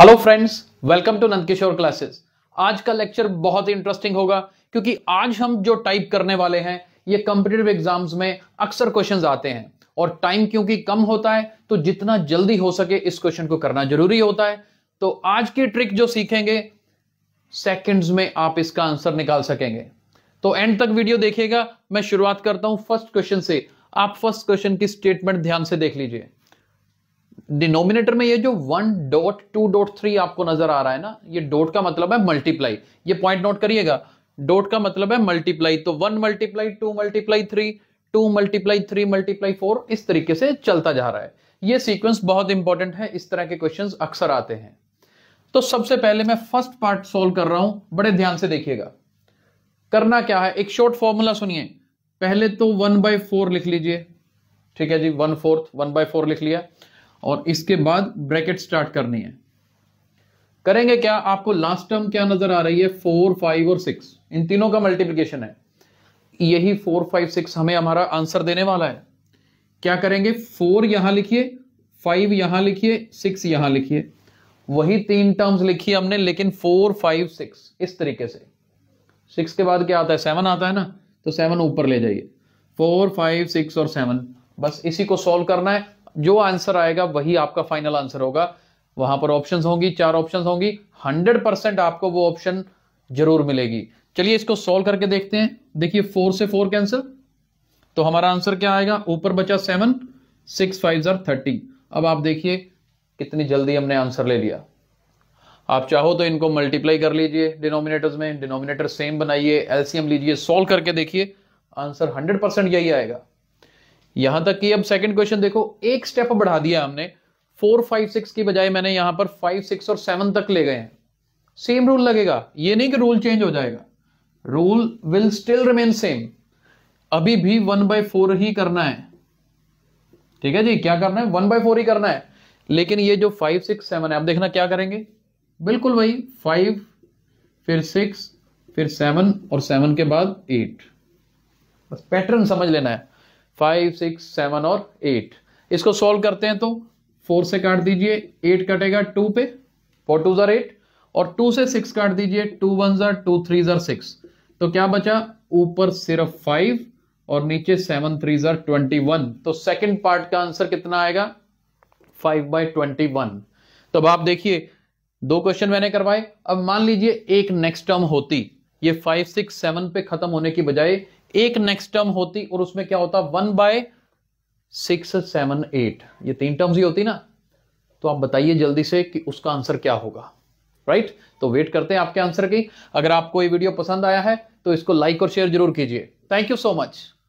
Hello friends welcome to Nandkishore classes आज का lecture बहुत ही इंटरेस्टिंग होगा क्योंकि आज हम जो टाइप करने वाले हैं ये कंपिटेटिव एग्जाम्स में अक्सर क्वेश्चंस आते हैं और टाइम क्योंकि कम होता है तो जितना जल्दी हो सके इस क्वेश्चन को करना जरूरी होता है तो आज की ट्रिक जो सीखेंगे सेकेंड्स में आप इसका आंसर निकाल सकेंगे तो एंड तक वीडियो देखिएगा मैं शुरुआत करता हूं फर्स्ट क्वेश्चन से आप फर्स्ट क्वेश्चन की स्टेटमेंट ध्यान से देख लीजिए डिनोमिनेटर में ये जो one dot two dot three आपको नजर आ रहा है ना ये डॉट का मतलब है मल्टीप्लाई ये पॉइंट नोट करिएगा डॉट का मतलब है मल्टीप्लाई तो one multiply two multiply three two multiply three multiply four इस तरीके से चलता जा रहा है ये सीक्वेंस बहुत इंपॉर्टेंट है इस तरह के क्वेश्चन अक्सर आते हैं तो सबसे पहले मैं फर्स्ट पार्ट सोल्व कर रहा हूं बड़े ध्यान से देखिएगा करना क्या है एक शॉर्ट फॉर्मूला सुनिए पहले तो वन बाई फोर लिख लीजिए ठीक है जी one fourth one by four लिख लिया और इसके बाद ब्रैकेट स्टार्ट करनी है करेंगे क्या आपको लास्ट टर्म क्या नजर आ रही है फोर फाइव और सिक्स इन तीनों का मल्टीप्लीकेशन है यही फोर फाइव सिक्स हमें हमारा आंसर देने वाला है क्या करेंगे फोर यहां लिखिए फाइव यहां लिखिए सिक्स यहां लिखिए वही तीन टर्म्स लिखी हमने लेकिन फोर फाइव सिक्स इस तरीके से सिक्स के बाद क्या आता है सेवन आता है ना तो सेवन ऊपर ले जाइए फोर फाइव सिक्स और सेवन बस इसी को सॉल्व करना है जो आंसर आएगा वही आपका फाइनल आंसर होगा वहां पर ऑप्शंस होंगी चार ऑप्शंस होंगी 100% आपको वो ऑप्शन जरूर मिलेगी चलिए इसको सॉल्व करके देखते हैं देखिए फोर से फोर कैंसिल तो हमारा आंसर क्या आएगा ऊपर बचा सेवन सिक्स फाइव जर थर्टी अब आप देखिए कितनी जल्दी हमने आंसर ले लिया आप चाहो तो इनको मल्टीप्लाई कर लीजिए डिनोमिनेटर्स में डिनोमिनेटर सेम बनाइए एलसीएम लीजिए सोल्व करके देखिए आंसर 100% यही आएगा यहां तक कि अब सेकंड क्वेश्चन देखो एक स्टेप बढ़ा दिया हमने फोर फाइव सिक्स की बजाय मैंने यहां पर फाइव सिक्स और सेवन तक ले गए हैं सेम रूल लगेगा ये नहीं कि रूल चेंज हो जाएगा rule will still remain same अभी भी वन बाय फोर ही करना है ठीक है जी क्या करना है वन बाय फोर ही करना है लेकिन ये जो फाइव सिक्स सेवन है आप देखना क्या करेंगे बिल्कुल वही फाइव फिर सिक्स फिर सेवन और सेवन के बाद एट बस पैटर्न समझ लेना है फाइव सिक्स सेवन और एट इसको सॉल्व करते हैं तो फोर से काट दीजिए एट कटेगा टू पे फोर टू ज़र एट और टू से सिक्स काट दीजिए टू वन ज़र टू थ्री ज़र सिक्स तो क्या बचा ऊपर सिर्फ फाइव और नीचे सेवन थ्री ज़र ट्वेंटी वन तो सेकंड पार्ट का आंसर कितना आएगा फाइव बाई ट्वेंटी वन तो अब आप देखिए दो क्वेश्चन मैंने करवाए अब मान लीजिए एक नेक्स्ट टर्म होती ये फाइव सिक्स सेवन पे खत्म होने की बजाय एक नेक्स्ट टर्म होती और उसमें क्या होता one by six seven eight ये तीन टर्म्स ही होती ना तो आप बताइए जल्दी से कि उसका आंसर क्या होगा राइट right? तो वेट करते हैं आपके आंसर की अगर आपको ये वीडियो पसंद आया है तो इसको लाइक और शेयर जरूर कीजिए थैंक यू सो मच